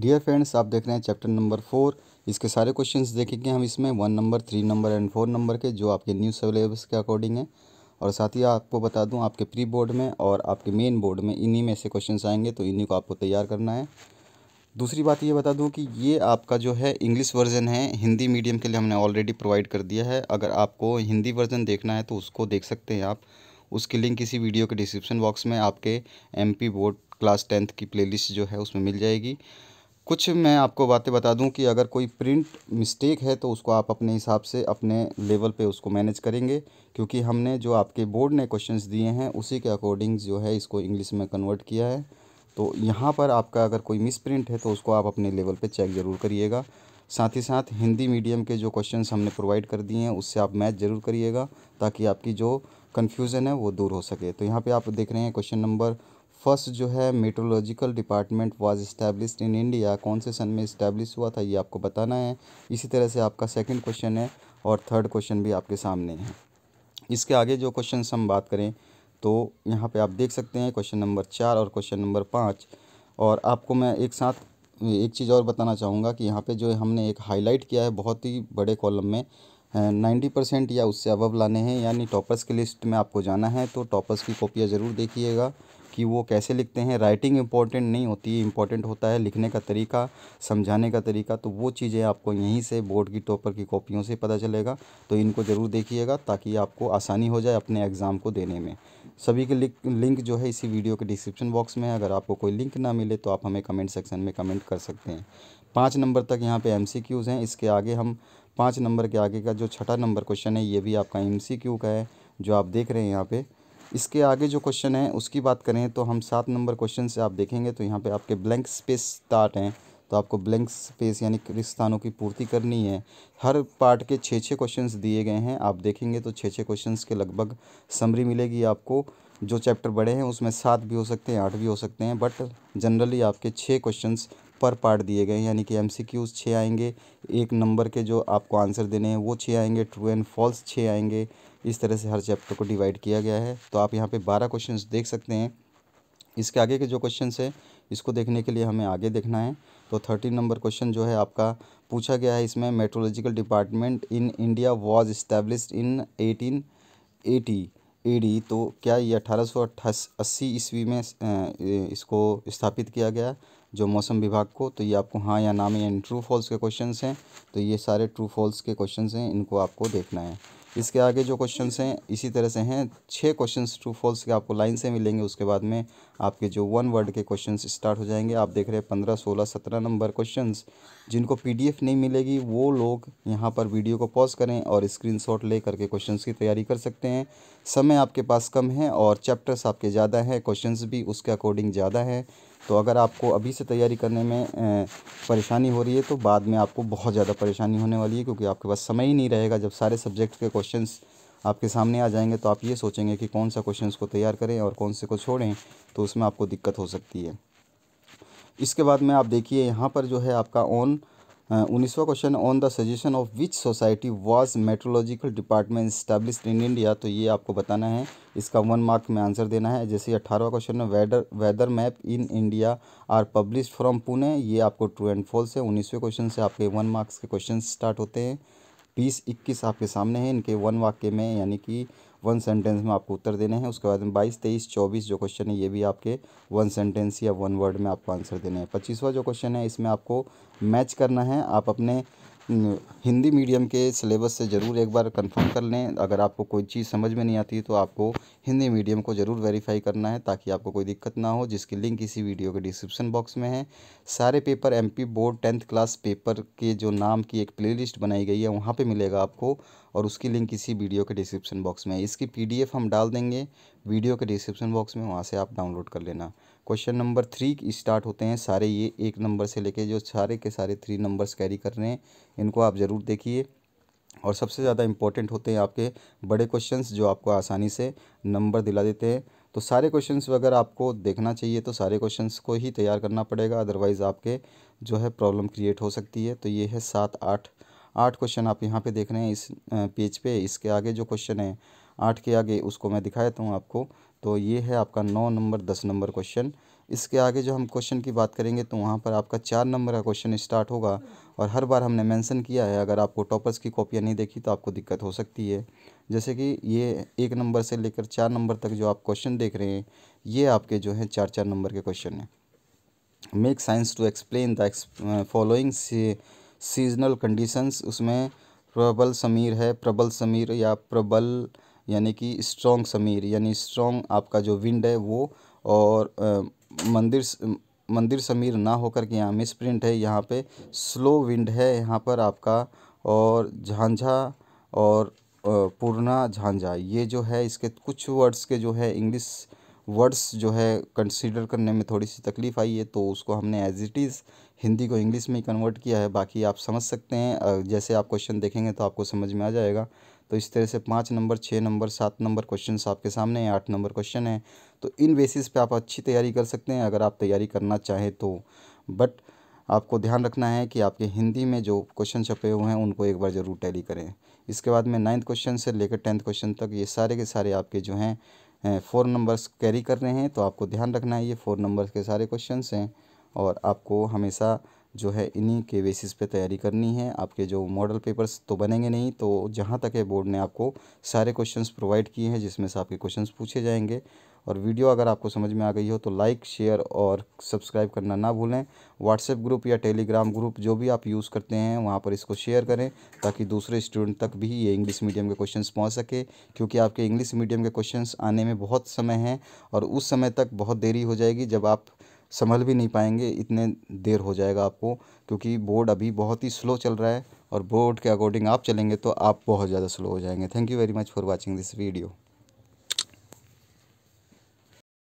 dear friends आप देख रहे हैं चैप्टर नंबर फोर इसके सारे क्वेश्चंस देखेंगे हम इसमें one number three number and four number के जो आपके न्यू सिलेबस के अकॉर्डिंग है और साथ ही आपको बता दूं आपके प्री बोर्ड में और आपके मेन बोर्ड में इन्हीं में से क्वेश्चन आएंगे तो इन्हीं को आपको तैयार करना है दूसरी बात ये बता दूं कि ये आपका जो है इंग्लिश वर्जन है हिंदी मीडियम के लिए हमने ऑलरेडी प्रोवाइड कर दिया है अगर आपको हिंदी वर्जन देखना है तो उसको देख सकते हैं आप उसकी लिंक इसी वीडियो के डिस्क्रिप्शन बॉक्स में आपके एम बोर्ड क्लास टेंथ की प्लेलिस्ट जो है उसमें मिल जाएगी कुछ मैं आपको बातें बता दूं कि अगर कोई प्रिंट मिस्टेक है तो उसको आप अपने हिसाब से अपने लेवल पे उसको मैनेज करेंगे क्योंकि हमने जो आपके बोर्ड ने क्वेश्चंस दिए हैं उसी के अकॉर्डिंग जो है इसको इंग्लिश में कन्वर्ट किया है तो यहाँ पर आपका अगर कोई मिस प्रिंट है तो उसको आप अपने लेवल पर चेक ज़रूर करिएगा साथ ही साथ हिंदी मीडियम के जो क्वेश्चन हमने प्रोवाइड कर दिए हैं उससे आप मैच ज़रूर करिएगा ताकि आपकी जो कन्फ्यूज़न है वो दूर हो सके तो यहाँ पर आप देख रहे हैं क्वेश्चन नंबर फर्स्ट जो है meteorological department was establish in India कौन से सन में इस्टेब्लिश हुआ था ये आपको बताना है इसी तरह से आपका सेकंड क्वेश्चन है और थर्ड क्वेश्चन भी आपके सामने है इसके आगे जो क्वेश्चन हम बात करें तो यहाँ पे आप देख सकते हैं क्वेश्चन नंबर चार और क्वेश्चन नंबर पाँच और आपको मैं एक साथ एक चीज़ और बताना चाहूँगा कि यहाँ पर जो हमने एक हाईलाइट किया है बहुत ही बड़े कॉलम में नाइन्टी परसेंट या उससे अबव लाने हैं यानी टॉपर्स की लिस्ट में आपको जाना है तो टॉपर्स की कॉपियाँ ज़रूर देखिएगा कि वो कैसे लिखते हैं राइटिंग इम्पॉर्टेंट नहीं होती है इंपॉर्टेंट होता है लिखने का तरीका समझाने का तरीका तो वो चीज़ें आपको यहीं से बोर्ड की टॉपर की कॉपियों से पता चलेगा तो इनको ज़रूर देखिएगा ताकि आपको आसानी हो जाए अपने एग्ज़ाम को देने में सभी के लिंक जो है इसी वीडियो के डिस्क्रिप्शन बॉक्स में है अगर आपको कोई लिंक ना मिले तो आप हमें कमेंट सेक्शन में कमेंट कर सकते हैं पाँच नंबर तक यहाँ पर एम हैं इसके आगे हम पाँच नंबर के आगे का जो छठा नंबर क्वेश्चन है ये भी आपका एम का है जो आप देख रहे हैं यहाँ पर इसके आगे जो क्वेश्चन है उसकी बात करें तो हम सात नंबर क्वेश्चन से आप देखेंगे तो यहाँ पे आपके ब्लैंक स्पेस स्टार्ट हैं तो आपको ब्लैंक स्पेस यानी रिक्त स्थानों की पूर्ति करनी है हर पार्ट के छः छः क्वेश्चन दिए गए हैं आप देखेंगे तो छः छः क्वेश्चन के लगभग समरी मिलेगी आपको जो चैप्टर बड़े हैं उसमें सात भी हो सकते हैं आठ भी हो सकते हैं बट जनरली आपके छः क्वेश्चन पर पार्ट दिए गए हैं यानी कि एम सी क्यूज़ छः आएंगे एक नंबर के जो आपको आंसर देने हैं वो छः आएंगे ट्रू एंड फॉल्स छः आएंगे इस तरह से हर चैप्टर को डिवाइड किया गया है तो आप यहाँ पे बारह क्वेश्चन देख सकते हैं इसके आगे के जो क्वेश्चन है इसको देखने के लिए हमें आगे देखना है तो थर्टीन नंबर क्वेश्चन जो है आपका पूछा गया है इसमें meteorological department in India was establish in eighteen eighty AD तो क्या ये अठारह सौ अस्सी ईस्वी में इसको स्थापित किया गया जो मौसम विभाग को तो ये आपको हाँ या ना में ट्रू फॉल्स के क्वेश्चंस हैं तो ये सारे ट्रू फॉल्स के क्वेश्चंस हैं इनको आपको देखना है इसके आगे जो क्वेश्चन हैं इसी तरह से हैं छः क्वेश्चन टू फॉल्स के आपको लाइन से मिलेंगे उसके बाद में आपके जो वन वर्ड के क्वेश्चन स्टार्ट हो जाएंगे आप देख रहे हैं पंद्रह सोलह सत्रह नंबर क्वेश्चन जिनको पी नहीं मिलेगी वो लोग यहाँ पर वीडियो को पॉज करें और स्क्रीन ले करके क्वेश्चन की तैयारी कर सकते हैं समय आपके पास कम है और चैप्टर्स आपके ज़्यादा है क्वेश्चन भी उसके अकॉर्डिंग ज़्यादा है तो अगर आपको अभी से तैयारी करने में परेशानी हो रही है तो बाद में आपको बहुत ज़्यादा परेशानी होने वाली है क्योंकि आपके पास समय ही नहीं रहेगा जब सारे सब्जेक्ट के क्वेश्चन आपके सामने आ जाएंगे तो आप ये सोचेंगे कि कौन सा क्वेश्चन को तैयार करें और कौन से को छोड़ें तो उसमें आपको दिक्कत हो सकती है इसके बाद में आप देखिए यहाँ पर जो है आपका ऑन उन्नीसवा question on the suggestion of which society was meteorological department establish in India तो ये आपको बताना है इसका वन मार्क में आंसर देना है जैसे अठारहवा क्वेश्चन है whether weather map in India are publish from Pune ये आपको ट्रू एंड फॉल्स है उन्नीसवें क्वेश्चन से आपके वन मार्क्स के क्वेश्चन स्टार्ट होते हैं बीस इक्कीस आपके सामने हैं इनके वन वाक्य में यानी कि वन सेंटेंस में आपको उत्तर देने हैं उसके बाद में बाईस तेईस चौबीस जो क्वेश्चन है ये भी आपके वन सेंटेंस या वन वर्ड में आपको आंसर देने हैं पच्चीसवा जो क्वेश्चन है इसमें आपको मैच करना है आप अपने हिंदी मीडियम के सिलेबस से ज़रूर एक बार कंफर्म कर लें अगर आपको कोई चीज़ समझ में नहीं आती तो आपको हिंदी मीडियम को ज़रूर वेरीफाई करना है ताकि आपको कोई दिक्कत ना हो जिसकी लिंक इसी वीडियो के डिस्क्रिप्शन बॉक्स में है सारे paper MP board tenth class paper के जो नाम की एक प्लेलिस्ट बनाई गई है वहाँ पर मिलेगा आपको और उसकी लिंक इसी वीडियो के डिस्क्रिप्शन बॉक्स में है इसकी पी हम डाल देंगे वीडियो के डिस्क्रिप्शन बॉक्स में वहाँ से आप डाउनलोड कर लेना क्वेश्चन नंबर थ्री स्टार्ट होते हैं सारे ये एक नंबर से लेके जो सारे के सारे थ्री नंबर्स कैरी कर रहे हैं इनको आप ज़रूर देखिए और सबसे ज़्यादा इंपॉर्टेंट होते हैं आपके बड़े क्वेश्चंस जो आपको आसानी से नंबर दिला देते हैं तो सारे क्वेश्चंस अगर आपको देखना चाहिए तो सारे क्वेश्चंस को ही तैयार करना पड़ेगा अदरवाइज़ आपके जो है प्रॉब्लम क्रिएट हो सकती है तो ये है सात आठ आठ क्वेश्चन आप यहाँ पे देख रहे हैं इस पेज पे इसके आगे जो क्वेश्चन है आठ के आगे उसको मैं दिखा देता हूँ आपको तो ये है आपका नौ नंबर दस नंबर क्वेश्चन इसके आगे जो हम क्वेश्चन की बात करेंगे तो वहाँ पर आपका चार नंबर का क्वेश्चन स्टार्ट होगा और हर बार हमने मेंशन किया है अगर आपको टॉपर्स की कॉपियाँ नहीं देखी तो आपको दिक्कत हो सकती है जैसे कि ये एक नंबर से लेकर चार नंबर तक जो आप क्वेश्चन देख रहे हैं ये आपके जो हैं चार चार नंबर के क्वेश्चन हैं make science to explain the following seasonal conditions उसमें प्रबल समीर है प्रबल समीर या प्रबल यानी कि स्ट्रॉन्ग समीर यानी स्ट्रॉन्ग आपका जो विंड है वो और मंदिर मंदिर समीर ना होकर के यहाँ मिस प्रिंट है यहाँ पे स्लो विंड है यहाँ पर आपका और झांझा और पूर्णा झांझा ये जो है इसके कुछ वर्ड्स के जो है इंग्लिश वर्ड्स जो है कंसीडर करने में थोड़ी सी तकलीफ़ आई है तो उसको हमने एज इट इज़ हिंदी को इंग्लिश में ही कन्वर्ट किया है बाकी आप समझ सकते हैं जैसे आप क्वेश्चन देखेंगे तो आपको समझ में आ जाएगा तो इस तरह से पाँच नंबर छः नंबर सात नंबर क्वेश्चन आपके सामने हैं आठ नंबर क्वेश्चन हैं तो इन बेसिस पे आप अच्छी तैयारी कर सकते हैं अगर आप तैयारी करना चाहें तो बट आपको ध्यान रखना है कि आपके हिंदी में जो क्वेश्चन छपे हुए हैं उनको एक बार ज़रूर टैली करें इसके बाद में नाइन्थ क्वेश्चन से लेकर टेंथ क्वेश्चन तक ये सारे के सारे आपके जो हैं फोर नंबर्स कैरी कर रहे हैं तो आपको ध्यान रखना है ये फोर नंबर्स के सारे क्वेश्चन हैं और आपको हमेशा जो है इन्हीं के बेसिस पे तैयारी करनी है आपके जो मॉडल पेपर्स तो बनेंगे नहीं तो जहाँ तक है बोर्ड ने आपको सारे क्वेश्चंस प्रोवाइड किए हैं जिसमें से आपके क्वेश्चंस पूछे जाएंगे और वीडियो अगर आपको समझ में आ गई हो तो लाइक शेयर और सब्सक्राइब करना ना भूलें व्हाट्सएप ग्रुप या टेलीग्राम ग्रुप जो भी आप यूज़ करते हैं वहाँ पर इसको शेयर करें ताकि दूसरे स्टूडेंट तक भी ये इंग्लिश मीडियम के क्वेश्चंस पहुँच सके क्योंकि आपके इंग्लिश मीडियम के क्वेश्चंस आने में बहुत समय है और उस समय तक बहुत देरी हो जाएगी जब आप संभल भी नहीं पाएंगे इतने देर हो जाएगा आपको क्योंकि बोर्ड अभी बहुत ही स्लो चल रहा है और बोर्ड के अकॉर्डिंग आप चलेंगे तो आप बहुत ज़्यादा स्लो हो जाएंगे thank you very much for watching this video